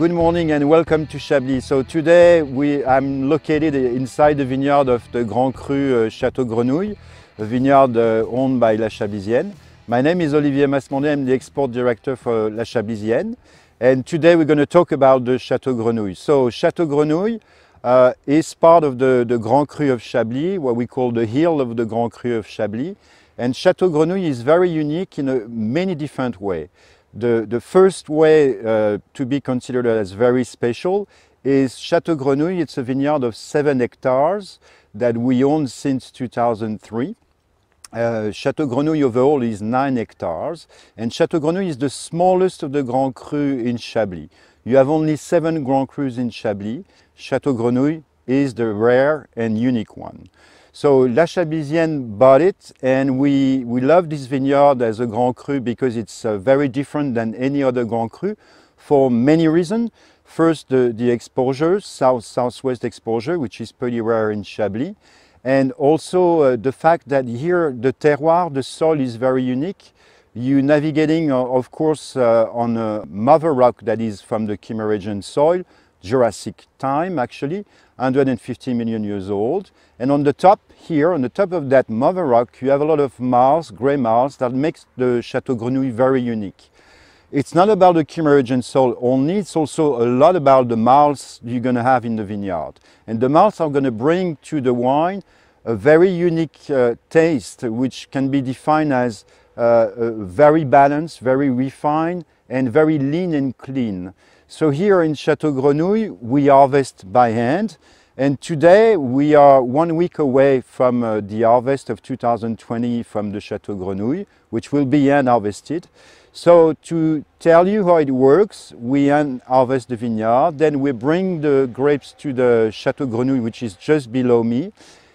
Good morning and welcome to Chablis. So today we, I'm located inside the vineyard of the Grand Cru uh, Château Grenouille, a vineyard uh, owned by La Chablisienne. My name is Olivier Masmondet, I'm the export director for La Chablisienne. And today we're going to talk about the Château Grenouille. So Château Grenouille uh, is part of the, the Grand Cru of Chablis, what we call the hill of the Grand Cru of Chablis. And Château Grenouille is very unique in a uh, many different ways. The, the first way uh, to be considered as very special is Chateau Grenouille. It's a vineyard of seven hectares that we own since 2003. Uh, Chateau Grenouille overall is 9 hectares, and Chateau Grenouille is the smallest of the Grand Cru in Chablis. You have only 7 Grand Crus in Chablis. Chateau Grenouille is the rare and unique one. So La Chabisienne bought it and we, we love this vineyard as a Grand Cru because it's uh, very different than any other Grand Cru for many reasons. First, the, the exposure, south, southwest exposure, which is pretty rare in Chablis. And also uh, the fact that here the terroir, the soil is very unique. You're navigating, uh, of course, uh, on a mother rock that is from the Kimmeridgian soil, Jurassic time, actually, 150 million years old. And on the top here, on the top of that mother rock, you have a lot of marls, gray marls, that makes the Chateau Grenouille very unique. It's not about the Kimmeridgian soil only, it's also a lot about the marls you're going to have in the vineyard. And the marls are going to bring to the wine a very unique uh, taste, which can be defined as uh, very balanced, very refined, and very lean and clean. So here in Chateau Grenouille, we harvest by hand. And today we are one week away from uh, the harvest of 2020 from the Chateau Grenouille, which will be hand harvested. So to tell you how it works, we hand harvest the vineyard, then we bring the grapes to the Chateau Grenouille, which is just below me,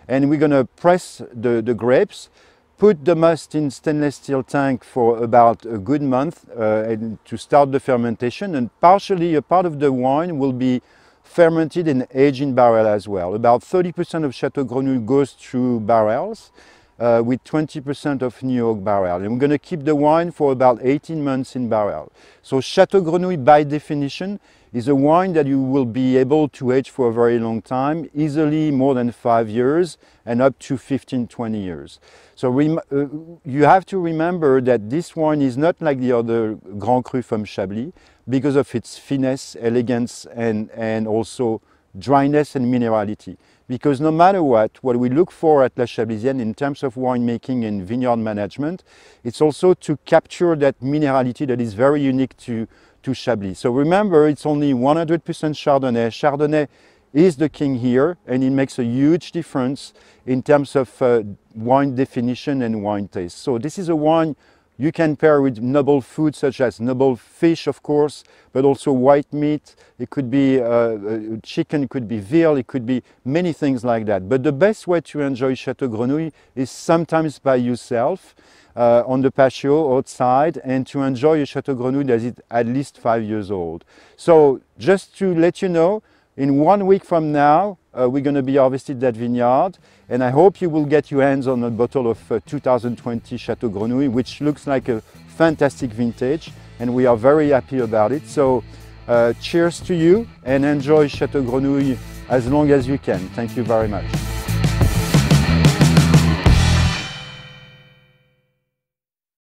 and we're gonna press the, the grapes put the must in stainless steel tank for about a good month uh, to start the fermentation and partially a part of the wine will be fermented and aged in barrel as well. About 30% of Chateau Grenouille goes through barrels uh, with 20% of New York barrel. And we're going to keep the wine for about 18 months in barrel. So Chateau Grenouille, by definition, is a wine that you will be able to age for a very long time, easily more than five years and up to 15, 20 years. So uh, you have to remember that this wine is not like the other Grand Cru from Chablis because of its finesse, elegance, and, and also dryness and minerality. Because no matter what, what we look for at La Chablisienne in terms of winemaking and vineyard management, it's also to capture that minerality that is very unique to, to Chablis. So remember, it's only 100% Chardonnay. Chardonnay is the king here, and it makes a huge difference in terms of uh, wine definition and wine taste. So this is a wine you can pair with noble food such as noble fish, of course, but also white meat. It could be uh, uh chicken, it could be veal, it could be many things like that. But the best way to enjoy Chateau Grenouille is sometimes by yourself uh, on the patio outside and to enjoy a Chateau Grenouille that is at least five years old. So just to let you know, in one week from now, uh, we're going to be harvested that vineyard and I hope you will get your hands on a bottle of uh, 2020 Chateau Grenouille which looks like a fantastic vintage and we are very happy about it. So uh, cheers to you and enjoy Chateau Grenouille as long as you can. Thank you very much.